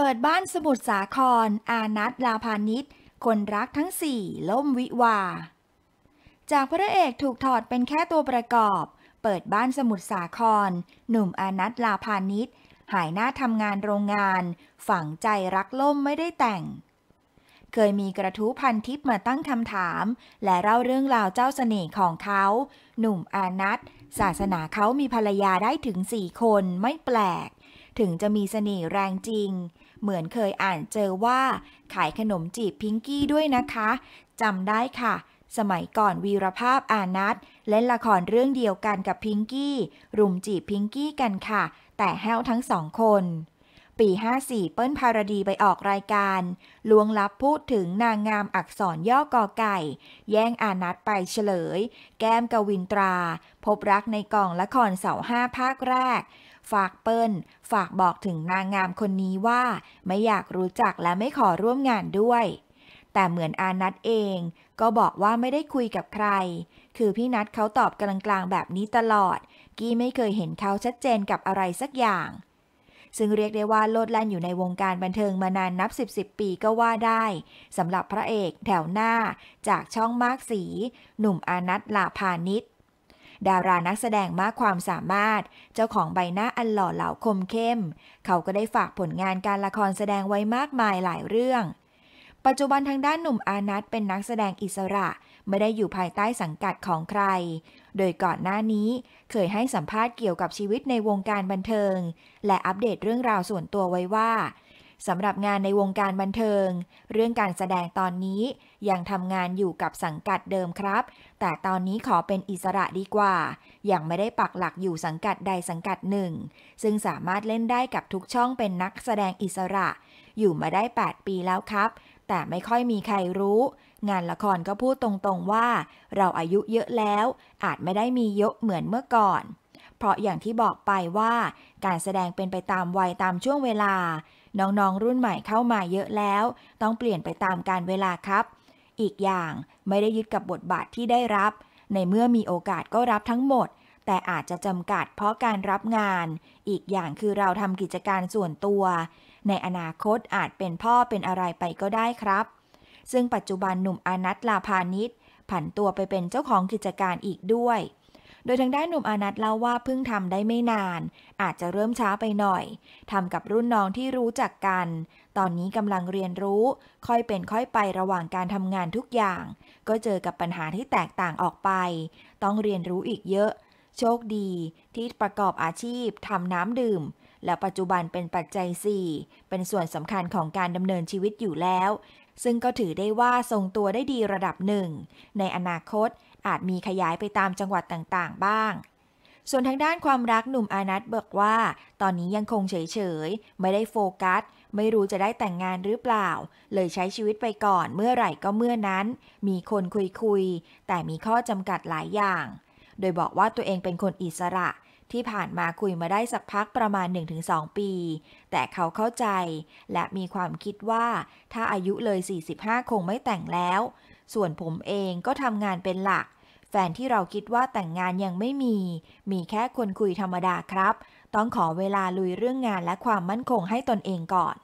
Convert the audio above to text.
เปิดบ้านสมุทรสาคร อานัทลาพานิชคนรักทั้งสี่ล่มวิวา จากพระเอกถูกถอดเป็นแค่ตัวประกอบ เปิดบ้านสมุทรสาคร หนุ่มอานัทลาพานิชหายหน้าทำงานโรงงาน ฝังใจรักล่มไม่ได้แต่ง เคยมีกระทู้พันทิ์มาตั้งคำถาม และเล่าเรื่องราวเจ้าเสน่ห์ของเขา หนุ่มอานัทศาสนาเขามีภรรยาได้ถึงสี่คนไม่แปลกถึงจะมีเสน่ห์แรงจริง เหมือนเคยอ่านเจอว่า ขายขนมจีบพิงกี้ด้วยนะคะ จำได้ค่ะ สมัยก่อนวีรภาพอานัทเล่นละครเรื่องเดียวกันกับพิงกี้ รุมจีบพิงกี้กันค่ะ แต่แห้วทั้งสองคนปี 54 เปิ้ลพารดีไปออกรายการ ลวงลับพูดถึงนางงามอักษรย่อกอไก่ แย่งอานัทไปเฉลย แก้มกวินตรา พบรักในกองละครเสาห้าภาคแรก ฝากเปิ้ลฝากบอกถึงนางงามคนนี้ว่า ไม่อยากรู้จักและไม่ขอร่วมงานด้วย แต่เหมือนอานัทเอง ก็บอกว่าไม่ได้คุยกับใคร คือพี่นัทเขาตอบกลางๆแบบนี้ตลอด กี้ไม่เคยเห็นเขาชัดเจนกับอะไรสักอย่างซึ่งเรียกได้ว่าโลดแล่นอยู่ในวงการบันเทิงมานานนับ 10บปีก็ว่าได้สำหรับพระเอกแถวหน้าจากช่องมากสี หนุ่มอนัทลาพานิชดารานักแสดงมากความสามารถ เจ้าของใบหน้าอันหล่อเหลาคมเข้ม เขาก็ได้ฝากผลงานการละครแสดงไว้มากมายหลายเรื่องปัจจุบันทางด้านหนุ่มอานัทเป็นนักแสดงอิสระไม่ได้อยู่ภายใต้สังกัดของใคร โดยก่อนหน้านี้ เคยให้สัมภาษณ์เกี่ยวกับชีวิตในวงการบันเทิง และอัปเดตเรื่องราวส่วนตัวไว้ว่าสำหรับงานในวงการบันเทิง เรื่องการแสดงตอนนี้ ยังทำงานอยู่กับสังกัดเดิมครับ แต่ตอนนี้ขอเป็นอิสระดีกว่า ยังไม่ได้ปักหลักอยู่สังกัดใดสังกัดหนึ่ง ซึ่งสามารถเล่นได้กับทุกช่องเป็นนักแสดงอิสระอยู่มาได้ 8 ปีแล้วครับ แต่ไม่ค่อยมีใครรู้ งานละครก็พูดตรงๆว่า เราอายุเยอะแล้ว อาจไม่ได้มีเยอะเหมือนเมื่อก่อนเพราะอย่างที่บอกไปว่าการแสดงเป็นไปตามวัยตามช่วงเวลา น้องๆรุ่นใหม่เข้ามาเยอะแล้ว ต้องเปลี่ยนไปตามการเวลาครับ อีกอย่างไม่ได้ยึดกับบทบาทที่ได้รับ ในเมื่อมีโอกาสก็รับทั้งหมด แต่อาจจะจำกัดเพราะการรับงาน อีกอย่างคือเราทำกิจการส่วนตัว ในอนาคตอาจเป็นพ่อเป็นอะไรไปก็ได้ครับ ซึ่งปัจจุบันหนุ่มอนัตลาพาณิชผันตัวไปเป็นเจ้าของกิจการอีกด้วยโดยทางด้านหนุ่มอนัทเล่าว่าเพิ่งทำได้ไม่นาน อาจจะเริ่มช้าไปหน่อยทำกับรุ่นน้องที่รู้จักกัน ตอนนี้กำลังเรียนรู้ ค่อยเป็นค่อยไประหว่างการทำงานทุกอย่าง ก็เจอกับปัญหาที่แตกต่างออกไป ต้องเรียนรู้อีกเยอะ โชคดี ที่ประกอบอาชีพทำน้ำดื่ม และปัจจุบันเป็นปัจจัย4เป็นส่วนสำคัญของการดำเนินชีวิตอยู่แล้วซึ่งก็ถือได้ว่าทรงตัวได้ดีระดับหนึ่ง ในอนาคตอาจมีขยายไปตามจังหวัดต่างๆ บ้าง ส่วนทางด้านความรักหนุ่มอานัทบอกว่า ตอนนี้ยังคงเฉยๆ ไม่ได้โฟกัส ไม่รู้จะได้แต่งงานหรือเปล่า เลยใช้ชีวิตไปก่อน เมื่อไหร่ก็เมื่อนั้น มีคนคุยๆ แต่มีข้อจำกัดหลายอย่าง โดยบอกว่าตัวเองเป็นคนอิสระที่ผ่านมาคุยมาได้สักพักประมาณ 1-2 ปี แต่เขาเข้าใจ และมีความคิดว่าถ้าอายุเลย 45 คงไม่แต่งแล้ว ส่วนผมเองก็ทำงานเป็นหลัก แฟนที่เราคิดว่าแต่งงานยังไม่มี มีแค่คนคุยธรรมดาครับ ต้องขอเวลาลุยเรื่องงานและความมั่นคงให้ตนเองก่อน